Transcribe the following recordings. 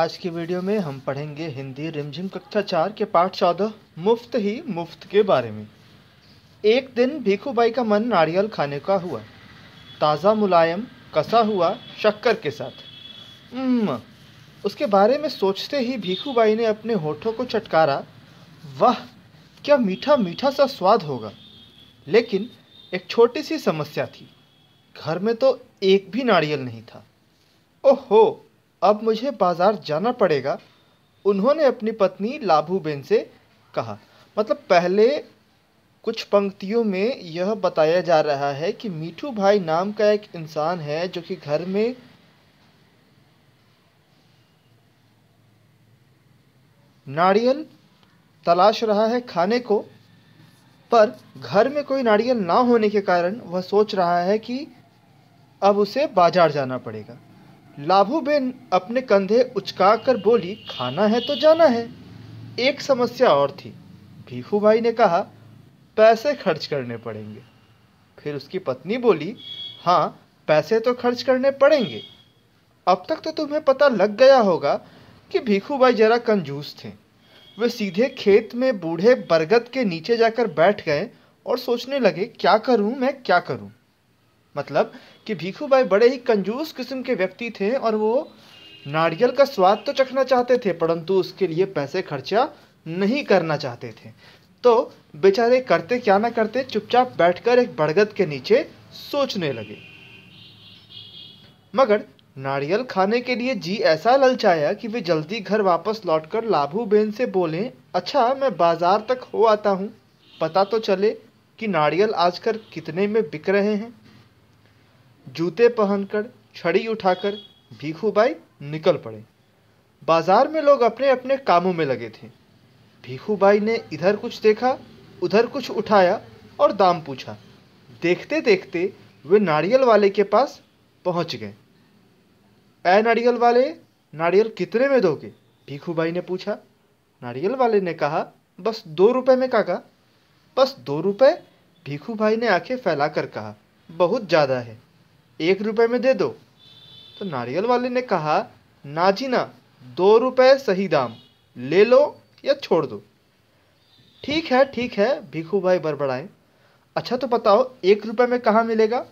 आज की वीडियो में हम पढ़ेंगे हिंदी रिमझिम कक्षा चार के पाठ चौदह मुफ्त ही मुफ्त के बारे में एक दिन भीखूबाई का मन नारियल खाने का हुआ ताज़ा मुलायम कसा हुआ शक्कर के साथ उसके बारे में सोचते ही भीखूबाई ने अपने होठों को चटकारा वाह क्या मीठा मीठा सा स्वाद होगा लेकिन एक छोटी सी समस्या थी घर में तो एक भी नारियल नहीं था ओहो अब मुझे बाज़ार जाना पड़ेगा उन्होंने अपनी पत्नी लाभूबेन से कहा मतलब पहले कुछ पंक्तियों में यह बताया जा रहा है कि मीठू भाई नाम का एक इंसान है जो कि घर में नारियल तलाश रहा है खाने को पर घर में कोई नारियल ना होने के कारण वह सोच रहा है कि अब उसे बाजार जाना पड़ेगा लाभूबेन अपने कंधे उचका कर बोली खाना है तो जाना है एक समस्या और थी भीखू भाई ने कहा पैसे खर्च करने पड़ेंगे फिर उसकी पत्नी बोली हाँ पैसे तो खर्च करने पड़ेंगे अब तक तो तुम्हें पता लग गया होगा कि भीखू भाई जरा कंजूस थे वे सीधे खेत में बूढ़े बरगद के नीचे जाकर बैठ गए और सोचने लगे क्या करूं मैं क्या करूं मतलब कि भाई बड़े ही कंजूस किस्म के व्यक्ति थे और वो नारियल का स्वाद तो चखना चाहते थे परंतु उसके लिए पैसे खर्चा नहीं करना चाहते थे तो बेचारे करते क्या ना करते चुपचाप बैठकर एक बड़गद के नीचे सोचने लगे मगर नारियल खाने के लिए जी ऐसा ललचाया कि वे जल्दी घर वापस लौटकर लाभू बेन से बोले अच्छा मैं बाजार तक हो आता हूँ पता तो चले कि नारियल आजकल कितने में बिक रहे हैं जूते पहनकर छड़ी उठाकर भीखू बाई निकल पड़े बाजार में लोग अपने अपने कामों में लगे थे भीखू बाई ने इधर कुछ देखा उधर कुछ उठाया और दाम पूछा देखते देखते वे नारियल वाले के पास पहुंच गए ए नारियल वाले नारियल कितने में दोगे भीखू बाई ने पूछा नारियल वाले ने कहा बस दो रुपए में काका बस दो रुपए भीखू भाई ने आंखें फैलाकर कहा बहुत ज़्यादा है एक रुपये में दे दो तो नारियल वाले ने कहा ना जी ना दो रुपये सही दाम ले लो या छोड़ दो ठीक है ठीक है भिखू भाई बड़बड़ाए अच्छा तो बताओ एक रुपये में कहाँ मिलेगा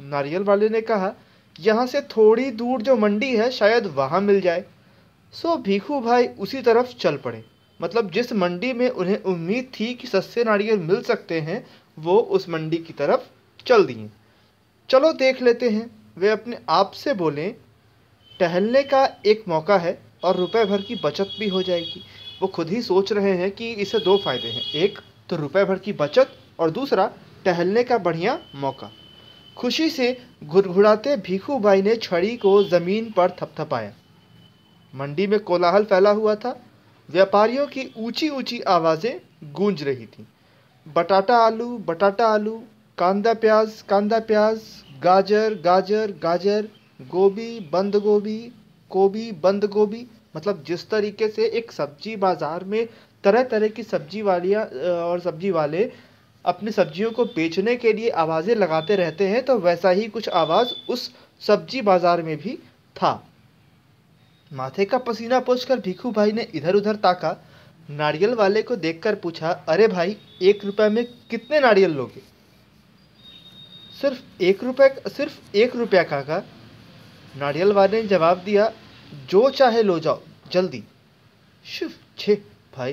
नारियल वाले ने कहा यहाँ से थोड़ी दूर जो मंडी है शायद वहाँ मिल जाए सो भीखू भाई उसी तरफ चल पड़े मतलब जिस मंडी में उन्हें उम्मीद थी कि सस्ते नारियल मिल सकते हैं वो उस मंडी की तरफ चल दिए चलो देख लेते हैं वे अपने आप से बोले टहलने का एक मौका है और रुपए भर की बचत भी हो जाएगी वो खुद ही सोच रहे हैं कि इसे दो फायदे हैं एक तो रुपए भर की बचत और दूसरा टहलने का बढ़िया मौका खुशी से घुड़घुड़ाते भीखू भाई ने छड़ी को ज़मीन पर थपथपाया मंडी में कोलाहल फैला हुआ था व्यापारियों की ऊंची ऊंची आवाज़ें गूंज रही थीं बटाटा आलू बटाटा आलू कांदा प्याज कांदा प्याज गाजर गाजर गाजर गोभी बंद गोभी गोभी बंद गोभी मतलब जिस तरीके से एक सब्जी बाज़ार में तरह तरह की सब्जी वालियाँ और सब्जी वाले अपनी सब्जियों को बेचने के लिए आवाज़ें लगाते रहते हैं तो वैसा ही कुछ आवाज़ उस सब्जी बाज़ार में भी था माथे का पसीना कर भीखू भाई ने इधर उधर ताका नारियल वाले को देखकर पूछा अरे भाई एक रुपये में कितने नारियल लोगे सिर्फ एक रुपये सिर्फ एक रुपया काका नारियल वाले ने जवाब दिया जो चाहे लो जाओ जल्दी शिव छे भाई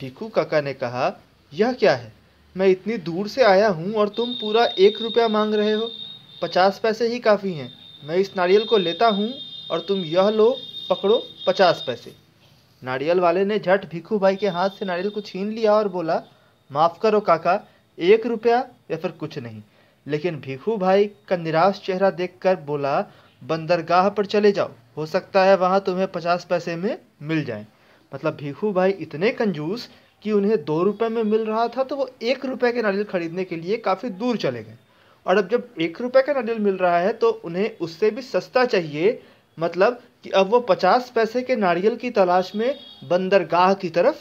टीकू काका ने कहा यह क्या है मैं इतनी दूर से आया हूँ और तुम पूरा एक रुपया मांग रहे हो पचास पैसे ही काफ़ी हैं मैं इस नारियल को लेता हूँ और तुम यह लो पकड़ो पचास पैसे नारियल वाले ने झट भिखू भाई के हाथ से नारियल को छीन लिया और बोला माफ़ करो काका एक रुपया या फिर कुछ नहीं लेकिन भीखू भाई का निराश चेहरा देखकर बोला बंदरगाह पर चले जाओ हो सकता है वहाँ तुम्हें पचास पैसे में मिल जाए मतलब भीखू भाई इतने कंजूस कि उन्हें दो रुपये में मिल रहा था तो वो एक रुपये के नारियल खरीदने के लिए काफ़ी दूर चले गए और अब जब एक रुपये का नारियल मिल रहा है तो उन्हें उससे भी सस्ता चाहिए मतलब कि अब वो पचास पैसे के नारियल की तलाश में बंदरगाह की तरफ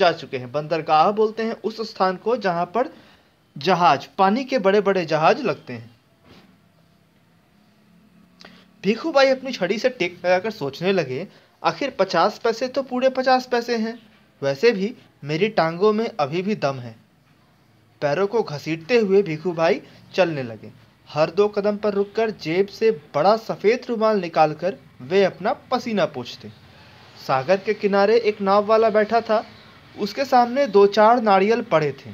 जा चुके हैं बंदरगाह बोलते हैं उस स्थान को जहाँ पर जहाज पानी के बड़े बड़े जहाज लगते हैं भीखू भाई अपनी छड़ी से टेक लगाकर सोचने लगे आखिर पचास पैसे तो पूरे पचास पैसे हैं वैसे भी मेरी टांगों में अभी भी दम है पैरों को घसीटते हुए भीखू भाई चलने लगे हर दो कदम पर रुककर जेब से बड़ा सफ़ेद रुमाल निकालकर वे अपना पसीना पोछते सागर के किनारे एक नाव वाला बैठा था उसके सामने दो चार नारियल पड़े थे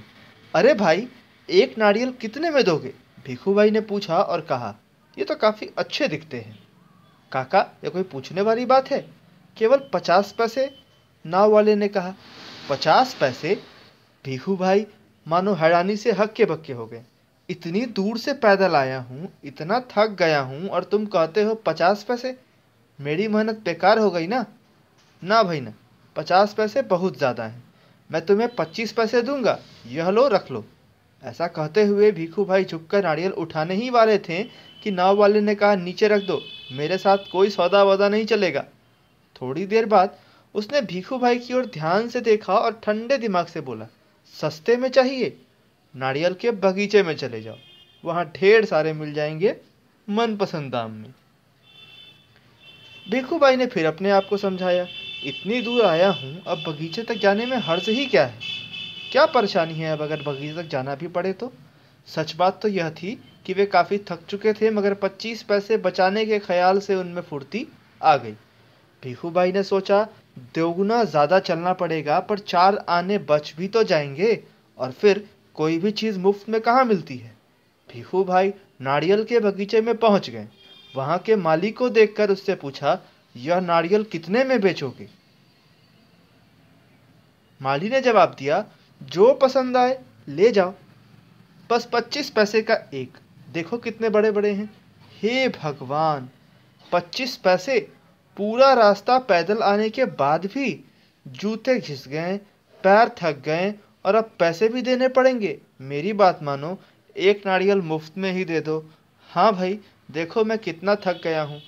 अरे भाई एक नारियल कितने में दोगे भिखू भाई ने पूछा और कहा ये तो काफ़ी अच्छे दिखते हैं काका ये कोई पूछने वाली बात है केवल पचास पैसे नाव वाले ने कहा पचास पैसे भिखू भाई मानो हैरानी से हक्के बक्के हो गए इतनी दूर से पैदल आया हूँ इतना थक गया हूँ और तुम कहते हो पचास पैसे मेरी मेहनत बेकार हो गई ना ना भाई ना पचास पैसे बहुत ज़्यादा हैं मैं तुम्हें पच्चीस पैसे दूंगा यह लो रख लो ऐसा कहते हुए भीखू भाई झुककर नारियल उठाने ही वाले थे कि नाव वाले ने कहा नीचे रख दो मेरे साथ कोई सौदा वौदा नहीं चलेगा थोड़ी देर बाद उसने भीखू भाई की ओर ध्यान से देखा और ठंडे दिमाग से बोला सस्ते में चाहिए नारियल के बगीचे में चले जाओ वहाँ ढेर सारे मिल जाएंगे मनपसंद दाम में भीखू भाई ने फिर अपने आप को समझाया इतनी दूर आया हूँ अब बगीचे तक जाने में हर्ज ही क्या है क्या परेशानी है अब अगर बगीचे तक जाना भी पड़े तो सच बात तो यह थी कि वे काफ़ी थक चुके थे मगर पच्चीस पैसे बचाने के ख्याल से उनमें फुर्ती आ गई भीखू भाई ने सोचा दोगुना ज़्यादा चलना पड़ेगा पर चार आने बच भी तो जाएंगे और फिर कोई भी चीज़ मुफ्त में कहाँ मिलती है भीखू भाई नारियल के बगीचे में पहुंच गए वहाँ के माली को देखकर उससे पूछा यह नारियल कितने में बेचोगे माली ने जवाब दिया जो पसंद आए ले जाओ बस पच्चीस पैसे का एक देखो कितने बड़े बड़े हैं हे भगवान पच्चीस पैसे पूरा रास्ता पैदल आने के बाद भी जूते घिस गए पैर थक गए और अब पैसे भी देने पड़ेंगे मेरी बात मानो एक नारियल मुफ्त में ही दे दो हाँ भाई देखो मैं कितना थक गया हूँ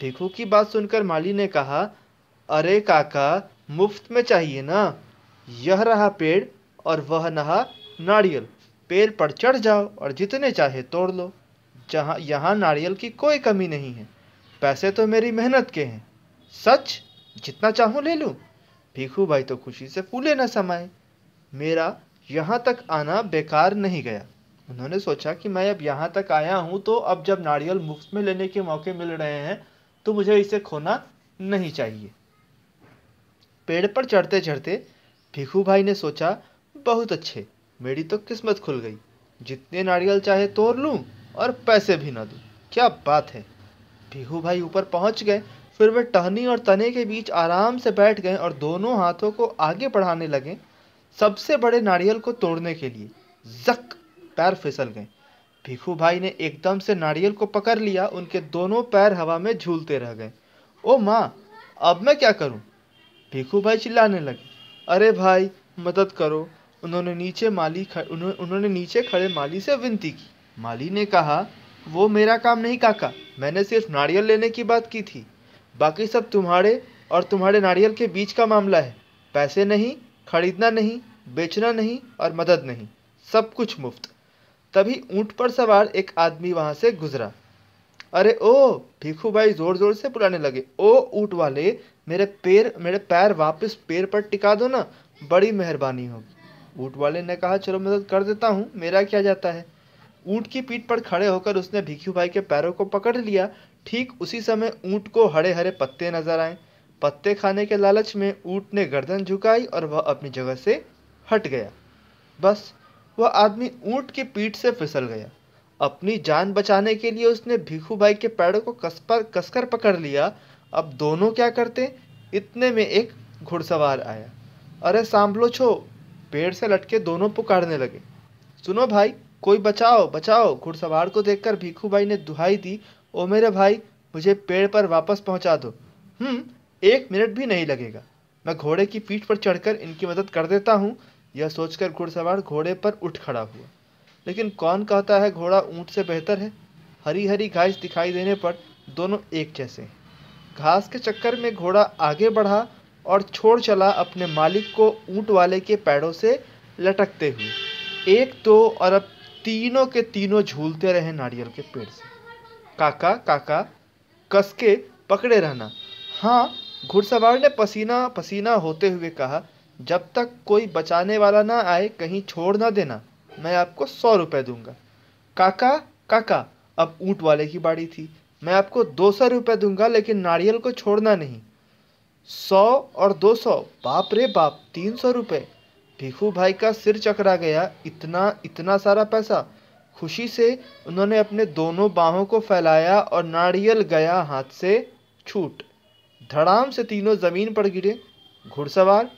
भिखू की बात सुनकर माली ने कहा अरे काका मुफ्त में चाहिए ना यह रहा पेड़ और वह नहा नारियल पेड़ पर चढ़ जाओ और जितने चाहे तोड़ लो जहाँ यहाँ नारियल की कोई कमी नहीं है पैसे तो मेरी मेहनत के हैं सच जितना चाहूँ ले लूँ भीखू भाई तो खुशी से फूले न समाए मेरा यहाँ तक आना बेकार नहीं गया उन्होंने सोचा कि मैं अब यहाँ तक आया हूँ तो अब जब नारियल मुफ्त में लेने के मौके मिल रहे हैं तो मुझे इसे खोना नहीं चाहिए पेड़ पर चढ़ते चढ़ते भीखू भाई ने सोचा बहुत अच्छे मेरी तो किस्मत खुल गई जितने नारियल चाहे तोड़ लूँ और पैसे भी ना दूँ क्या बात है भीहू भाई ऊपर पहुंच गए फिर वे टहनी और तने के बीच आराम से बैठ गए और दोनों हाथों को आगे बढ़ाने लगे सबसे बड़े नारियल को तोड़ने के लिए जक पैर फिसल गए भिखू भाई ने एकदम से नारियल को पकड़ लिया उनके दोनों पैर हवा में झूलते रह गए ओ माँ अब मैं क्या करूँ भिखू भाई चिल्लाने लगे अरे भाई मदद करो उन्होंने नीचे माली खड़े उन्होंने नीचे खड़े माली से विनती की माली ने कहा वो मेरा काम नहीं काका मैंने सिर्फ नारियल लेने की बात की थी बाकी सब तुम्हारे और तुम्हारे नारियल के बीच का मामला है पैसे नहीं खरीदना नहीं बेचना नहीं और मदद नहीं सब कुछ मुफ्त तभी ऊंट पर सवार एक आदमी वहां से गुजरा अरे ओ भिखू भाई जोर जोर से बुलाने लगे ओ ऊँट वाले मेरे पैर मेरे पैर वापस पैर पर टिका दो ना बड़ी मेहरबानी होगी ऊँट वाले ने कहा चलो मदद कर देता हूँ मेरा क्या जाता है ऊँट की पीठ पर खड़े होकर उसने भिक्षु भाई के पैरों को पकड़ लिया ठीक उसी समय ऊँट को हरे हरे पत्ते नजर आए पत्ते खाने के लालच में ऊँट ने गर्दन झुकाई और वह अपनी जगह से हट गया बस वह आदमी ऊँट की पीठ से फिसल गया अपनी जान बचाने के लिए उसने भिखु भाई के पैरों को कसपर कसकर पकड़ लिया अब दोनों क्या करते इतने में एक घुड़सवार आया अरे सांभलो छो पेड़ से लटके दोनों पुकारने लगे सुनो भाई कोई बचाओ बचाओ घुड़सवार को देखकर भीखू भाई ने दुहाई दी ओ मेरे भाई मुझे पेड़ पर वापस पहुंचा दो हम्म एक मिनट भी नहीं लगेगा मैं घोड़े की पीठ पर चढ़कर इनकी मदद कर देता हूँ यह सोचकर घुड़सवार घोड़े पर उठ खड़ा हुआ लेकिन कौन कहता है घोड़ा ऊँट से बेहतर है हरी हरी घास दिखाई देने पर दोनों एक जैसे घास के चक्कर में घोड़ा आगे बढ़ा और छोड़ चला अपने मालिक को ऊँट वाले के पैरों से लटकते हुए एक तो और अब तीनों के तीनों झूलते रहे नारियल के पेड़ से काका काका कस के पकड़े रहना हाँ घुड़सवार ने पसीना पसीना होते हुए कहा जब तक कोई बचाने वाला ना आए कहीं छोड़ ना देना मैं आपको सौ रुपये दूंगा काका काका अब ऊँट वाले की बाड़ी थी मैं आपको दो सौ रुपये दूंगा लेकिन नारियल को छोड़ना नहीं सौ और दो सौ बाप रे बाप तीन सौ रुपये भिखू भाई का सिर चकरा गया इतना इतना सारा पैसा खुशी से उन्होंने अपने दोनों बाहों को फैलाया और नारियल गया हाथ से छूट धड़ाम से तीनों ज़मीन पर गिरे घुड़सवार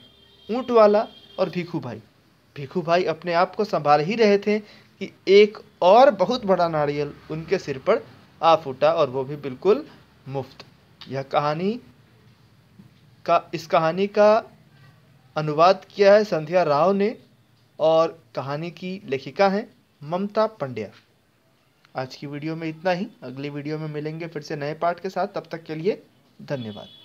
ऊँट वाला और भिखू भाई भिखू भाई अपने आप को संभाल ही रहे थे कि एक और बहुत बड़ा नारियल उनके सिर पर आ फूटा और वो भी बिल्कुल मुफ्त यह कहानी का इस कहानी का अनुवाद किया है संध्या राव ने और कहानी की लेखिका हैं ममता पंड्या आज की वीडियो में इतना ही अगली वीडियो में मिलेंगे फिर से नए पार्ट के साथ तब तक के लिए धन्यवाद